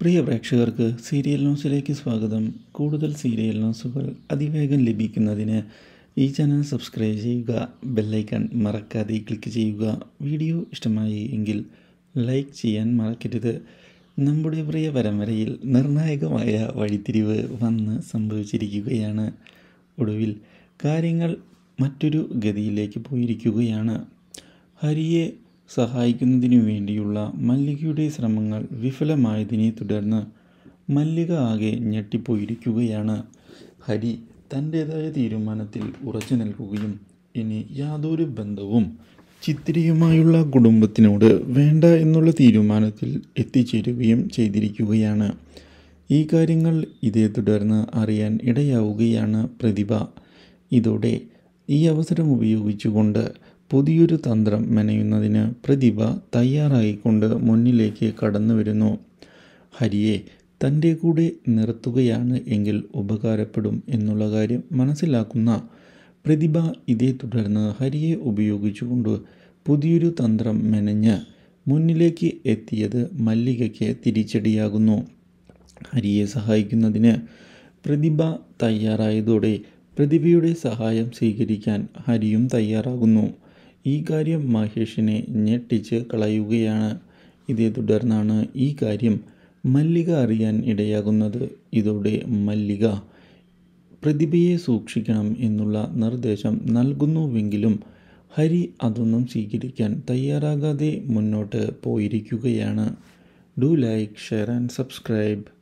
പ്രിയ പ്രേക്ഷകർക്ക് സീരിയൽ ന്യൂസിലേക്ക് സ്വാഗതം കൂടുതൽ സീരിയൽ ന്യൂസുകൾ അതിവേഗം ലഭിക്കുന്നതിന് ഈ ചാനൽ സബ്സ്ക്രൈബ് ചെയ്യുക ബെല്ലൈക്കൺ മറക്കാതെ ക്ലിക്ക് ചെയ്യുക വീഡിയോ ഇഷ്ടമായി എങ്കിൽ ലൈക്ക് ചെയ്യാൻ മറക്കരുത് നമ്മുടെ പ്രിയ പരമ്പരയിൽ നിർണായകമായ വഴിത്തിരിവ് വന്ന് സംഭവിച്ചിരിക്കുകയാണ് ഒടുവിൽ കാര്യങ്ങൾ മറ്റൊരു ഗതിയിലേക്ക് പോയിരിക്കുകയാണ് ഹരിയെ സഹായിക്കുന്നതിനു വേണ്ടിയുള്ള മല്ലികയുടെ ശ്രമങ്ങൾ വിഫലമായതിനെ തുടർന്ന് മല്ലിക ആകെ ഞെട്ടിപ്പോയിരിക്കുകയാണ് ഹരി തൻ്റെതായ തീരുമാനത്തിൽ ഉറച്ചു നൽകുകയും ഇനി യാതൊരു ബന്ധവും ചിത്തിരിയുമായുള്ള കുടുംബത്തിനോട് വേണ്ട എന്നുള്ള തീരുമാനത്തിൽ എത്തിച്ചേരുകയും ചെയ്തിരിക്കുകയാണ് ഈ കാര്യങ്ങൾ ഇതേ തുടർന്ന് അറിയാൻ ഇടയാവുകയാണ് പ്രതിഭ ഇതോടെ ഈ അവസരം ഉപയോഗിച്ചുകൊണ്ട് പുതിയൊരു തന്ത്രം മെനയുന്നതിന് പ്രതിഭ തയ്യാറായിക്കൊണ്ട് മുന്നിലേക്ക് കടന്നു വരുന്നു ഹരിയെ തൻ്റെ കൂടെ നിർത്തുകയാണ് എങ്കിൽ ഉപകാരപ്പെടും എന്നുള്ള കാര്യം മനസ്സിലാക്കുന്ന പ്രതിഭ ഇതേ തുടർന്ന് ഹരിയെ ഉപയോഗിച്ചുകൊണ്ട് പുതിയൊരു തന്ത്രം മെനഞ്ഞ് മുന്നിലേക്ക് എത്തിയത് മല്ലികയ്ക്ക് തിരിച്ചടിയാകുന്നു ഹരിയെ സഹായിക്കുന്നതിന് പ്രതിഭ തയ്യാറായതോടെ പ്രതിഭയുടെ സഹായം സ്വീകരിക്കാൻ ഹരിയും തയ്യാറാകുന്നു ഈ കാര്യം മഹേഷിനെ ഞെട്ടിച്ച് കളയുകയാണ് ഇതേ തുടർന്നാണ് ഈ കാര്യം മല്ലിക അറിയാൻ ഇടയാകുന്നത് ഇതോടെ മല്ലിക പ്രതിഭയെ സൂക്ഷിക്കണം എന്നുള്ള നിർദ്ദേശം നൽകുന്നുവെങ്കിലും ഹരി അതൊന്നും സ്വീകരിക്കാൻ തയ്യാറാകാതെ മുന്നോട്ട് പോയിരിക്കുകയാണ് do like share and subscribe